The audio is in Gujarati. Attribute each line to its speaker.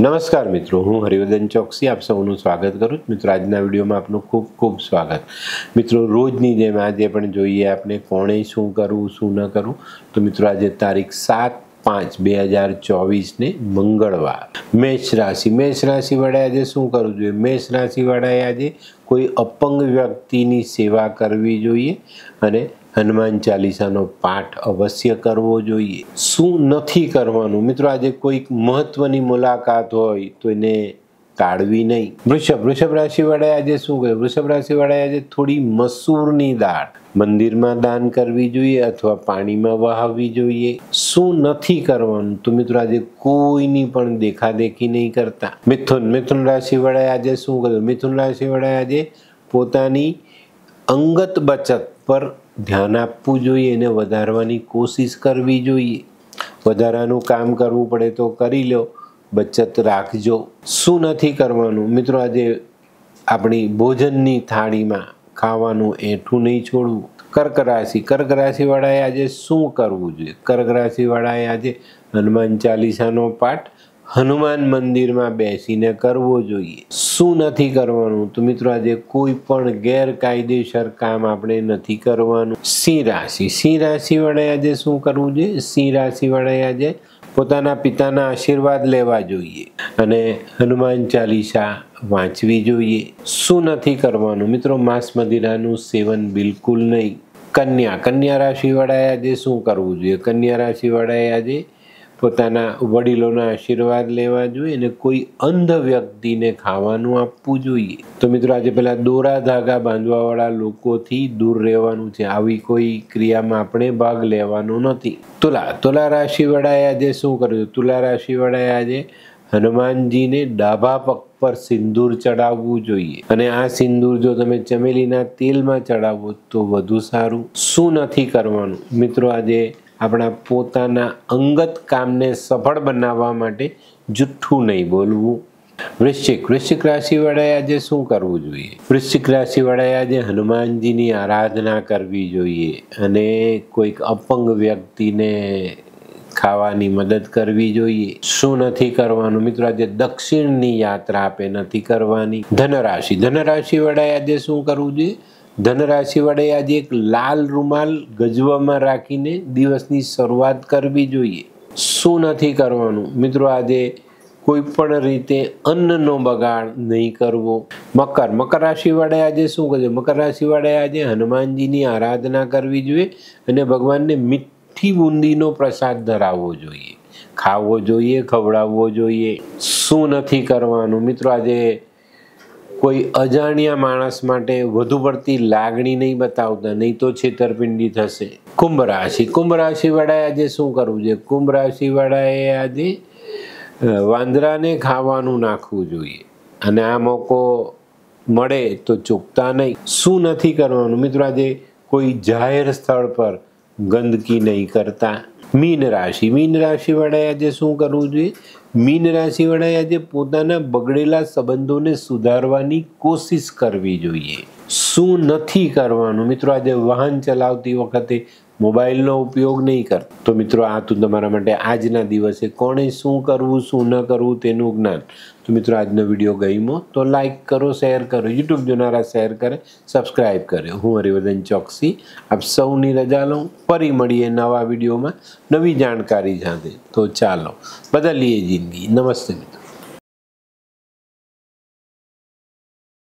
Speaker 1: નમસ્કાર મિત્રો હું હરિવર્ધન ચોકસી આપ સૌનું સ્વાગત કરું છું મિત્રો આજના વિડીયોમાં આપનું ખૂબ ખૂબ સ્વાગત મિત્રો રોજની જેમ આજે પણ જોઈએ આપણે કોણે શું કરવું શું ન કરવું તો મિત્રો આજે તારીખ સાત પાંચ બે હજાર ચોવીસને મંગળવાર મેષ રાશિ મેષ રાશિવાળાએ આજે શું કરવું જોઈએ મેષ રાશિવાળાએ આજે કોઈ અપંગ વ્યક્તિની સેવા કરવી જોઈએ અને હનુમાન ચાલીસાનો પાઠ અવશ્ય કરવો જોઈએ શું નથી કરવાનું મિત્રો આજે કોઈક મહત્વની મુલાકાત હોય તો એને ટાળવી નહીં વૃષભ વૃષભ રાશિવાળાએ આજે શું કહ્યું વૃષભ રાશિવાળાએ આજે થોડી મસૂરની દાળ મંદિરમાં દાન કરવી જોઈએ અથવા પાણીમાં વહાવવી જોઈએ શું નથી કરવાનું તો મિત્રો આજે કોઈની પણ દેખાદેખી નહીં કરતા મિથુન મિથુન રાશિવાળાએ આજે શું કર્યું મિથુન રાશિવાળાએ આજે પોતાની અંગત બચત પર ધ્યાન આપવું જોઈએ એને વધારવાની કોશિશ કરવી જોઈએ વધારાનું કામ કરવું પડે તો કરી લો બચત રાખજો શું નથી કરવાનું મિત્રો આજે આપણી ભોજનની થાળીમાં ખાવાનું એઠું નહીં છોડવું કર્ક રાશિ કર્ક રાશિવાળાએ આજે શું કરવું જોઈએ કર્ક રાશિવાળાએ આજે હનુમાન ચાલીસાનો પાઠ હનુમાન મંદિરમાં બેસીને કરવો જોઈએ શું નથી કરવાનું તો મિત્રો આજે કોઈ પણ ગેરકાયદેસર કામ આપણે નથી કરવાનું સિંહ રાશિ સિંહ રાશિ વડે આજે શું કરવું જોઈએ સિંહ રાશિ વડે આજે પોતાના પિતાના આશીર્વાદ લેવા જોઈએ અને હનુમાન ચાલીસા વાંચવી જોઈએ શું નથી કરવાનું મિત્રો માસ મદિરાનું સેવન બિલકુલ નહીં કન્યા કન્યા રાશિવાળાએ આજે શું કરવું જોઈએ કન્યા રાશિવાળાએ આજે પોતાના વડીલોના આશીર્વાદ લેવા જોઈએ અને કોઈ અંધ વ્યક્તિને ખાવાનું આપવું જોઈએ તો મિત્રો આજે પહેલાં દોરા ધાગા બાંધવાવાળા લોકોથી દૂર રહેવાનું છે આવી કોઈ ક્રિયામાં આપણે ભાગ લેવાનો નથી તુલા તુલા રાશિવાળાએ આજે શું કર્યું તુલા રાશિવાળાએ આજે હનુમાનજીને ડાભા પગ પર સિંદૂર ચડાવવું જોઈએ અને આ સિંદૂર જો તમે ચમેલીના તેલમાં ચડાવો તો વધુ સારું શું નથી કરવાનું મિત્રો આજે આપણા પોતાના અંગત કામને સફળ બનાવવા માટે જુઠ્ઠું નહીં બોલવું વૃશ્ચિક વૃશ્ચિક રાશિવાળાએ આજે શું કરવું જોઈએ વૃશ્ચિક રાશિવાળાએ આજે હનુમાનજીની આરાધના કરવી જોઈએ અને કોઈક અપંગ વ્યક્તિને ખાવાની મદદ કરવી જોઈએ શું નથી કરવાનું મિત્રો આજે દક્ષિણની યાત્રા આપે નથી કરવાની ધનરાશિ ધનરાશિવાળાએ આજે શું કરવું જોઈએ ધનરાશિ વડે આજે એક લાલ રૂમાલ ગજવામાં રાખીને દિવસની શરૂઆત કરવી જોઈએ શું નથી કરવાનું મિત્રો આજે કોઈ પણ રીતે અન્નનો બગાડ નહીં કરવો મકર મકર રાશિ વડે આજે શું કરજો મકર રાશિ વડે આજે હનુમાનજીની આરાધના કરવી જોઈએ અને ભગવાનને મીઠી બુંદીનો પ્રસાદ ધરાવવો જોઈએ ખાવો જોઈએ ખવડાવવો જોઈએ શું નથી કરવાનું મિત્રો આજે કોઈ અજાણ્યા માણસ માટે વધુ પડતી લાગણી નહીં બતાવતા નહીં તો છેતરપિંડી થશે કુંભ રાશિ કુંભ રાશિવાળાએ આજે શું કરવું જોઈએ કુંભ રાશિવાળાએ આજે વાંદરાને ખાવાનું નાખવું જોઈએ અને આ મોકો મળે તો ચૂકતા નહીં શું નથી કરવાનું મિત્રો આજે કોઈ જાહેર સ્થળ પર ગંદકી નહીં કરતા મીન રાશિ મીન રાશિવાળાએ આજે શું કરવું જોઈએ મીન રાશિવાળાએ આજે પોતાના બગડેલા સંબંધોને સુધારવાની કોશિશ કરવી જોઈએ શું નથી કરવાનું મિત્રો આજે વાહન ચલાવતી વખતે મોબાઈલનો ઉપયોગ નહીં કરતા તો મિત્રો આ તું તમારા માટે આજના દિવસે કોણે શું કરવું શું ન કરવું તેનું જ્ઞાન તો મિત્રો આજનો વિડીયો ગઈમો તો લાઇક કરો શેર કરો યુટ્યુબ જોનારા શેર કરે સબસ્ક્રાઈબ કરે હું હરિવર્ધન ચોકસી આપ સૌની રજા લઉં ફરી મળીએ નવા વિડીયોમાં નવી જાણકારી સાથે તો ચાલો બદલીએ જિંદગી નમસ્તે મિત્રો